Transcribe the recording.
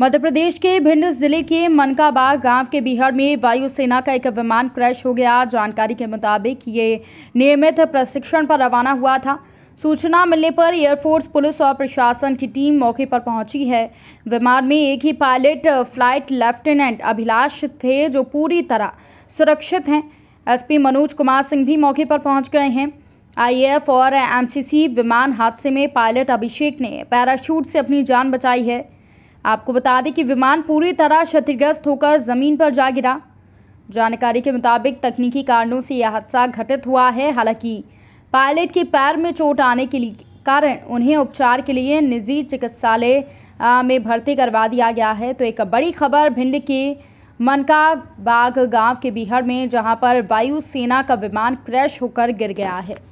मध्य प्रदेश के भिंड जिले के मनकाबाग गांव के बिहार में वायुसेना का एक विमान क्रैश हो गया जानकारी के मुताबिक ये नियमित प्रशिक्षण पर रवाना हुआ था सूचना मिलने पर एयरफोर्स पुलिस और प्रशासन की टीम मौके पर पहुंची है विमान में एक ही पायलट फ्लाइट लेफ्टिनेंट अभिलाष थे जो पूरी तरह सुरक्षित हैं एसपी मनोज कुमार सिंह भी मौके पर पहुंच गए हैं आईएएफ और एमसीसी विमान हादसे में पायलट अभिषेक ने पैराशूट से अपनी जान बचाई है आपको बता दें कि विमान पूरी तरह क्षतिग्रस्त होकर जमीन पर जा गिरा जानकारी के मुताबिक तकनीकी कारणों से यह हादसा घटित हुआ है हालांकि पायलट के पैर में चोट आने के कारण उन्हें उपचार के लिए निजी चिकित्सालय में भर्ती करवा दिया गया है तो एक बड़ी खबर भिंड के मनका बाग गांव के बिहार में जहां पर वायुसेना का विमान क्रैश होकर गिर गया है